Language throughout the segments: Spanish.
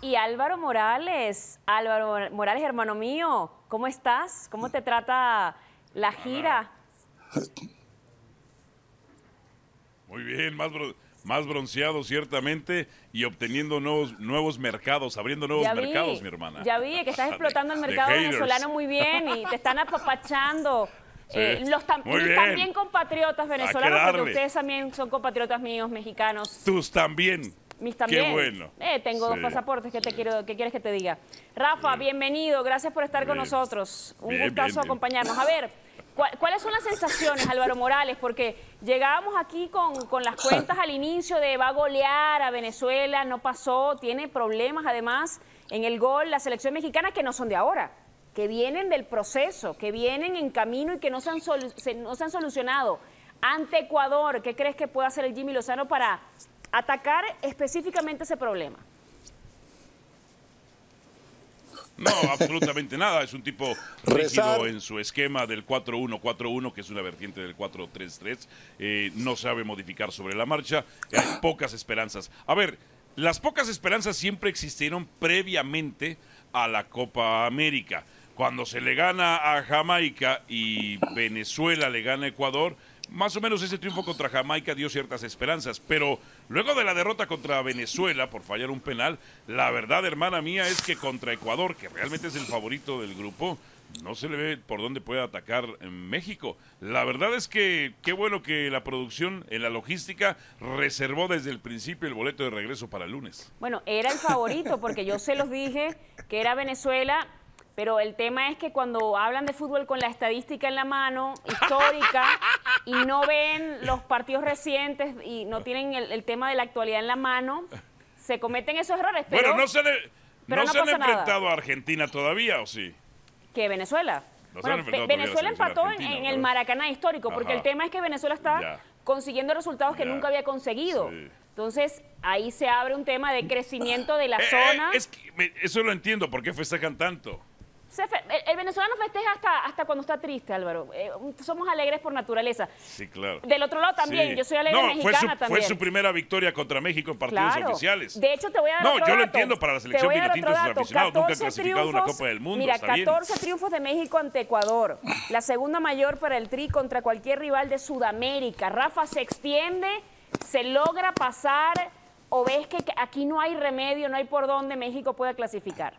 y Álvaro Morales. Álvaro Morales, hermano mío, ¿cómo estás? ¿Cómo te trata la gira? Muy bien, más, más bronceado ciertamente y obteniendo nuevos, nuevos mercados, abriendo nuevos mercados, mi hermana. Ya vi que estás explotando el mercado venezolano muy bien y te están apapachando. Eh, los también compatriotas venezolanos, porque ustedes también son compatriotas míos, mexicanos. Tus también. Mis también. Qué bueno. Eh, tengo dos pasaportes que te quiero, que quieres que te diga. Rafa, bienvenido, gracias por estar con nosotros. Un gustazo acompañarnos. A ver, ¿cuáles son las sensaciones, Álvaro Morales? Porque llegábamos aquí con, las cuentas al inicio de va a golear a Venezuela, no pasó, tiene problemas además en el gol, la selección mexicana que no son de ahora que vienen del proceso, que vienen en camino y que no se han, no se han solucionado. Ante Ecuador, ¿qué crees que puede hacer el Jimmy Lozano para atacar específicamente ese problema. No, absolutamente nada. Es un tipo rígido en su esquema del 4-1-4-1, que es una vertiente del 4-3-3. Eh, no sabe modificar sobre la marcha. Hay pocas esperanzas. A ver, las pocas esperanzas siempre existieron previamente a la Copa América. Cuando se le gana a Jamaica y Venezuela le gana a Ecuador, más o menos ese triunfo contra Jamaica dio ciertas esperanzas, pero luego de la derrota contra Venezuela por fallar un penal, la verdad, hermana mía, es que contra Ecuador, que realmente es el favorito del grupo, no se le ve por dónde puede atacar en eh, México. La verdad es que qué bueno que la producción en la logística reservó desde el principio el boleto de regreso para el lunes. Bueno, era el favorito porque yo se los dije que era Venezuela pero el tema es que cuando hablan de fútbol con la estadística en la mano, histórica, y no ven los partidos recientes y no tienen el, tema de la actualidad en la mano, se cometen esos errores. Pero, no se, le, no han enfrentado a Argentina todavía, ¿o sí? ¿Que Venezuela? Venezuela, empató en, el Maracaná histórico, porque el tema es que Venezuela está consiguiendo resultados que nunca había conseguido. Entonces, ahí se abre un tema de crecimiento de la eh, eh, zona. es eso lo entiendo, ¿por qué festejan tanto? El venezolano festeja hasta, hasta cuando está triste, Álvaro. Eh, somos alegres por naturaleza. Sí, claro. Del otro lado también, yo soy alegre mexicana fue su, también. Fue su primera victoria contra México en partidos oficiales. De hecho, te voy a dar No, yo lo entiendo para la selección Nunca clasificado una Copa del Mundo. Mira, 14 triunfos de México ante Ecuador. La segunda mayor para el Tri contra cualquier rival de Sudamérica. Rafa se extiende, se logra pasar o ves que aquí no hay remedio, no hay por dónde México pueda clasificar.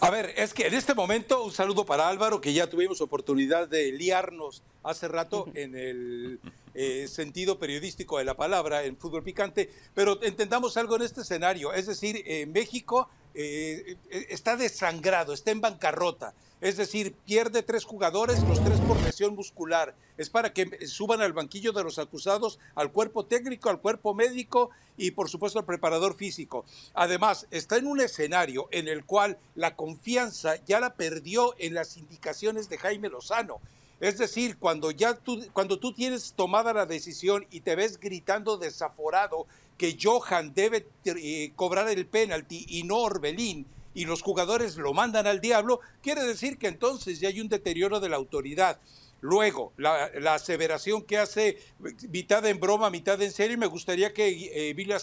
A ver, es que en este momento un saludo para Álvaro, que ya tuvimos oportunidad de liarnos hace rato en el eh, sentido periodístico de la palabra en fútbol picante, pero entendamos algo en este escenario, es decir, eh, México eh, está desangrado, está en bancarrota. Es decir, pierde tres jugadores, los tres por lesión muscular. Es para que suban al banquillo de los acusados, al cuerpo técnico, al cuerpo médico y por supuesto al preparador físico. Además, está en un escenario en el cual la confianza ya la perdió en las indicaciones de Jaime Lozano. Es decir, cuando ya tú, cuando tú tienes tomada la decisión y te ves gritando desaforado que Johan debe eh, cobrar el penalti y no Orbelín, y los jugadores lo mandan al diablo, quiere decir que entonces ya hay un deterioro de la autoridad. Luego, la, aseveración que hace, mitad en broma, mitad en serio, y me gustaría que eh, Emilio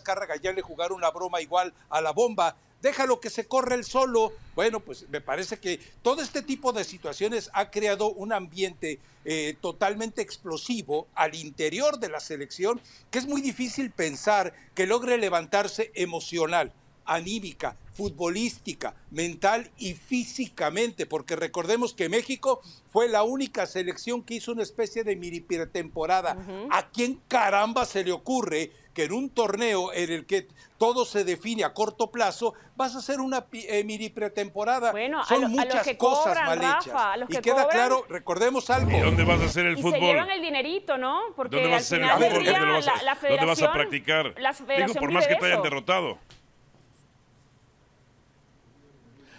ya le jugara una broma igual a la bomba. Déjalo que se corre el solo. Bueno, pues me parece que todo este tipo de situaciones ha creado un ambiente eh, totalmente explosivo al interior de la selección que es muy difícil pensar que logre levantarse emocional anímica, futbolística, mental y físicamente, porque recordemos que México fue la única selección que hizo una especie de mini pretemporada. ¿A quién caramba se le ocurre que en un torneo en el que todo se define a corto plazo, vas a hacer una eh, mini pretemporada. Bueno, Son muchas cosas mal hechas. y queda claro, recordemos algo. ¿Y dónde vas a hacer el fútbol? Se llevan el dinerito, ¿no? ¿Dónde vas a el fútbol? vas a... practicar? Digo, por más que te hayan derrotado.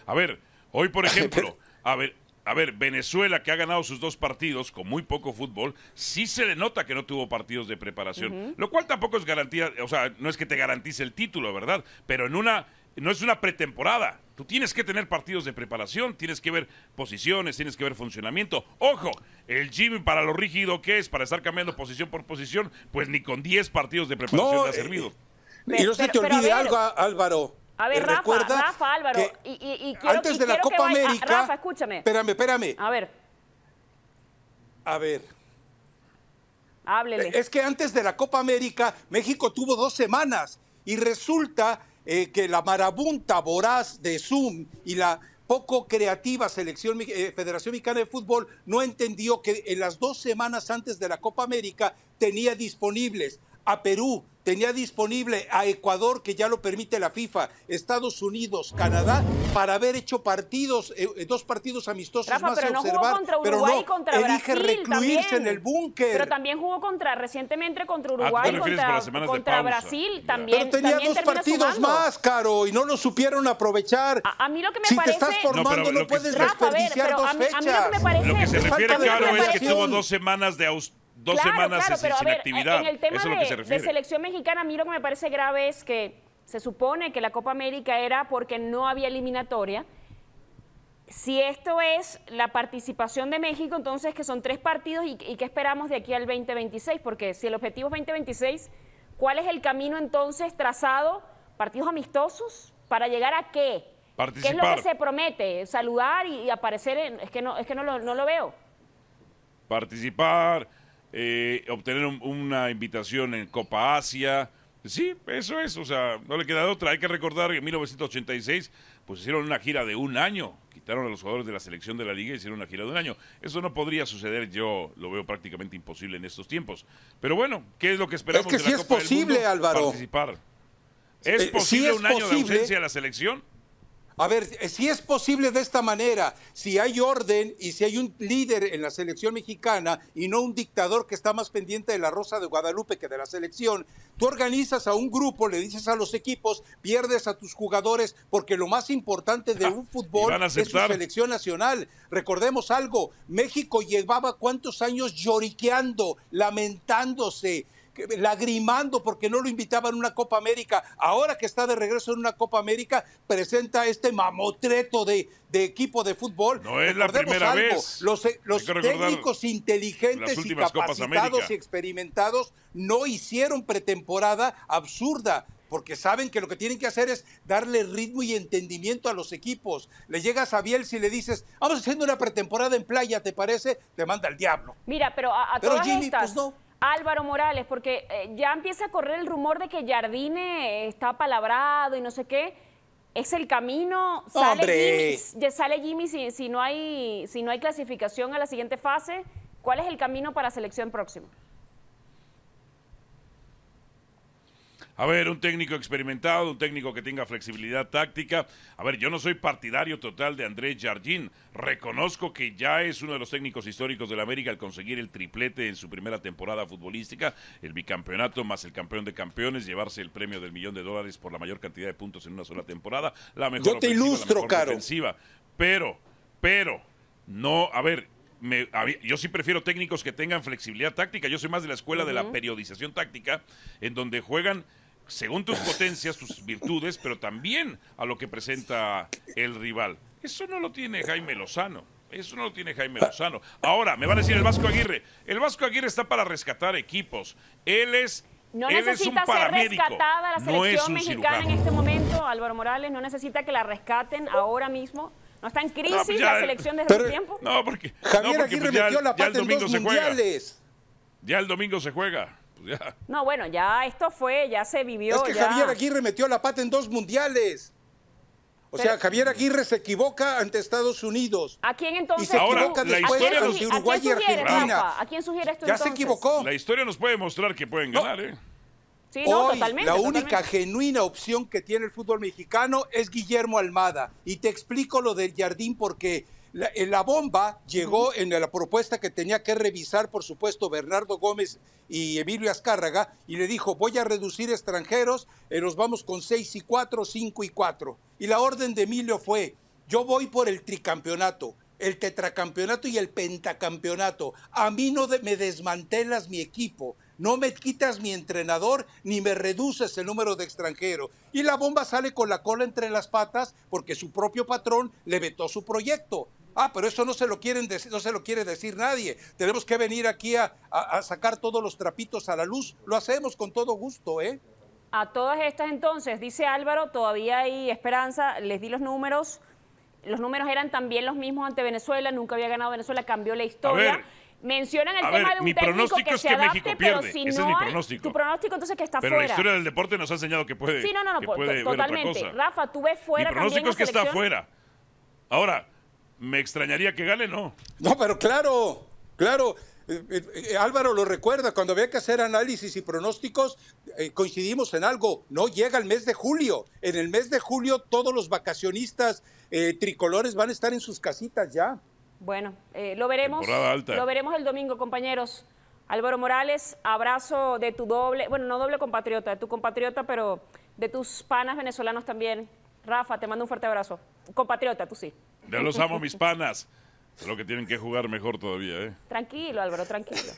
A ver, hoy por ejemplo, a ver, a ver, Venezuela que ha ganado sus dos partidos con muy poco fútbol, sí se le nota que no tuvo partidos de preparación, lo cual tampoco es garantía, o sea, no es que te garantice el título, ¿verdad? Pero en una no es una pretemporada. Tú tienes que tener partidos de preparación, tienes que ver posiciones, tienes que ver funcionamiento. Ojo, el Jimmy para lo rígido que es, para estar cambiando posición por posición, pues ni con 10 partidos de preparación ha eh, servido. Eh, y no se te olvide algo, Álvaro a ver, eh, Rafa, Rafa Álvaro, y, antes de la Copa América. Ah, Rafa, escúchame. Espérame, espérame. A ver. A ver. Háblele. Es que antes de la Copa América, México tuvo dos semanas y resulta eh, que la marabunta voraz de Zoom y la poco creativa selección, eh, Federación Mexicana de Fútbol no entendió que en las dos semanas antes de la Copa América tenía disponibles a Perú, tenía disponible a Ecuador, que ya lo permite la FIFA, Estados Unidos, Canadá, para haber hecho partidos, eh, eh, dos partidos amistosos más no observar, jugó contra Uruguay pero no, y contra elige Brasil, recluirse también. en el búnker. Pero también jugó contra, recientemente contra ah, Uruguay, contra, Brasil, también. Pero tenía dos partidos más, Caro, y no lo supieron aprovechar. A, mí lo que me si parece... te estás formando no, puedes desperdiciar dos fechas. A mí, lo que me parece... Lo que se refiere, Caro, es que tuvo dos semanas de dos semanas sin, actividad. En el tema de, se selección mexicana, a mí lo que me parece grave es que se supone que la Copa América era porque no había eliminatoria. Si esto es la participación de México, entonces que son tres partidos y, qué esperamos de aquí al 2026, porque si el objetivo es 2026, ¿cuál es el camino entonces trazado? ¿Partidos amistosos? ¿Para llegar a qué? ¿Qué es lo que se promete? ¿Saludar y, aparecer? En, es que no, es que no lo, no lo veo. Participar, eh, obtener una invitación en Copa Asia. Sí, eso es, o sea, no le queda otra. Hay que recordar que en 1986 pues hicieron una gira de un año, quitaron a los jugadores de la selección de la liga y hicieron una gira de un año. Eso no podría suceder, yo lo veo prácticamente imposible en estos tiempos. Pero bueno, ¿qué es lo que esperamos? Es que de la Copa es posible, Álvaro. Participar. Eh, ¿Es posible un año de ausencia de la selección? A ver, si es posible de esta manera, si hay orden y si hay un líder en la selección mexicana y no un dictador que está más pendiente de la Rosa de Guadalupe que de la selección, tú organizas a un grupo, le dices a los equipos, pierdes a tus jugadores, porque lo más importante de un fútbol es la selección nacional. Recordemos algo, México llevaba cuántos años lloriqueando, lamentándose, lagrimando porque no lo invitaban a una Copa América. Ahora que está de regreso en una Copa América, presenta este mamotreto de, de equipo de fútbol. No es la primera vez. Los, e, técnicos inteligentes y capacitados y experimentados no hicieron pretemporada absurda porque saben que lo que tienen que hacer es darle ritmo y entendimiento a los equipos. Le llegas a Biel si le dices, vamos haciendo una pretemporada en playa, ¿te parece? Te manda al diablo. Mira, pero a, Jimmy, pues no. Álvaro Morales, porque eh, ya empieza a correr el rumor de que Jardine está palabrado y no sé qué. ¿Es el camino? ¿Sale Jimmy, ya sale Jimmy si, si, no hay, si no hay clasificación a la siguiente fase? ¿Cuál es el camino para selección próxima? A ver, un técnico experimentado, un técnico que tenga flexibilidad táctica. A ver, yo no soy partidario total de Andrés Jardín. Reconozco que ya es uno de los técnicos históricos de América al conseguir el triplete en su primera temporada futbolística, el bicampeonato más el campeón de campeones, llevarse el premio del millón de dólares por la mayor cantidad de puntos en una sola temporada, la mejor yo te ilustro, Caro. Pero, pero, no, a ver, yo sí prefiero técnicos que tengan flexibilidad táctica. Yo soy más de la escuela de la periodización táctica, en donde juegan según tus potencias, tus virtudes, pero también a lo que presenta el rival. Eso no lo tiene Jaime Lozano. Eso no lo tiene Jaime Lozano. Ahora, me va a decir el Vasco Aguirre. El Vasco Aguirre está para rescatar equipos. Él es no necesita ser rescatada la selección mexicana en este momento, Álvaro Morales. No necesita que la rescaten ahora mismo. No está en pues crisis la selección desde tiempo. No, porque pues ya, el la se Juega. Ya el domingo se juega. No, bueno, ya esto fue, ya se vivió. Es que Javier Aguirre metió la pata en dos mundiales. O sea, Javier Aguirre se equivoca ante Estados Unidos. ¿A quién entonces? se equivoca la historia Uruguay y Argentina. ¿A quién sugiere esto Ya se equivocó. La historia nos puede mostrar que pueden ganar, ¿eh? Sí, la única genuina opción que tiene el fútbol mexicano es Guillermo Almada. Y te explico lo del jardín porque eh, la, bomba llegó en la propuesta que tenía que revisar, por supuesto, Bernardo Gómez y Emilio Azcárraga, y le dijo, voy a reducir extranjeros, eh, nos vamos con seis y cuatro, cinco y cuatro. Y la orden de Emilio fue, yo voy por el tricampeonato, el tetracampeonato y el pentacampeonato. A mí no me desmantelas mi equipo, no me quitas mi entrenador ni me reduces el número de extranjeros. Y la bomba sale con la cola entre las patas porque su propio patrón le vetó su proyecto. Ah, pero eso no se lo quieren no se lo quiere decir nadie. Tenemos que venir aquí a, sacar todos los trapitos a la luz. Lo hacemos con todo gusto, ¿eh? A todas estas entonces, dice Álvaro, todavía hay esperanza, les di los números. Los números eran también los mismos ante Venezuela, nunca había ganado Venezuela, cambió la historia. A ver, Mencionan el tema de un mi técnico que, es que se adapte, México pierde. Ese no es mi pronóstico. tu pronóstico entonces que está fuera. Pero la historia del deporte nos ha enseñado que puede. Sí, no, no, no, pues, totalmente. Rafa, tú ves fuera. Mi pronóstico es que está fuera. Ahora, me extrañaría que gane, ¿no? No, pero claro, claro. Eh, eh, eh, Álvaro lo recuerda, cuando había que hacer análisis y pronósticos, coincidimos en algo, no llega el mes de julio. En el mes de julio todos los vacacionistas tricolores van a estar en sus casitas ya. Bueno, lo veremos. Lo veremos el domingo, compañeros. Álvaro Morales, abrazo de tu doble, bueno, no doble compatriota, de tu compatriota, pero de tus panas venezolanos también. Rafa, te mando un fuerte abrazo. Compatriota, tú sí. Ya los amo, mis panas. Lo que tienen que jugar mejor todavía, ¿eh? Tranquilo, Álvaro, tranquilo.